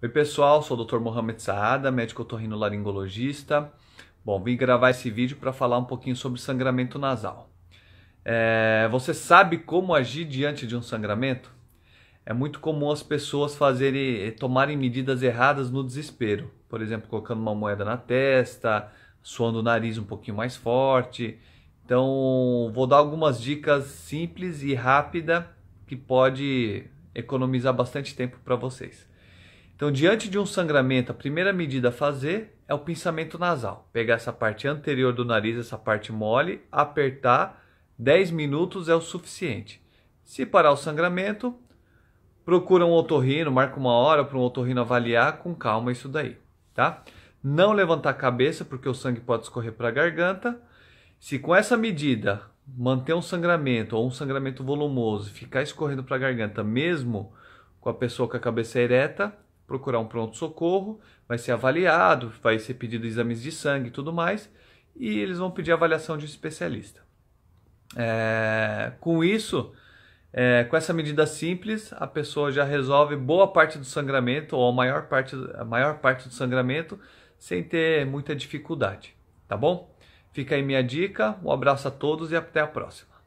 Oi pessoal, sou o Dr. Mohamed Saada, médico otorrinolaringologista. Bom, vim gravar esse vídeo para falar um pouquinho sobre sangramento nasal. É, você sabe como agir diante de um sangramento? É muito comum as pessoas fazerem, eh, tomarem medidas erradas no desespero. Por exemplo, colocando uma moeda na testa, suando o nariz um pouquinho mais forte. Então, vou dar algumas dicas simples e rápida que pode economizar bastante tempo para vocês. Então, diante de um sangramento, a primeira medida a fazer é o pinçamento nasal. Pegar essa parte anterior do nariz, essa parte mole, apertar, 10 minutos é o suficiente. Se parar o sangramento, procura um otorrino, marca uma hora para um otorrino avaliar com calma isso daí, tá? Não levantar a cabeça porque o sangue pode escorrer para a garganta. Se com essa medida manter um sangramento ou um sangramento volumoso, ficar escorrendo para a garganta mesmo com a pessoa com a cabeça ereta, procurar um pronto-socorro, vai ser avaliado, vai ser pedido exames de sangue e tudo mais, e eles vão pedir avaliação de um especialista. É, com isso, é, com essa medida simples, a pessoa já resolve boa parte do sangramento, ou a maior parte, a maior parte do sangramento, sem ter muita dificuldade, tá bom? Fica aí minha dica, um abraço a todos e até a próxima.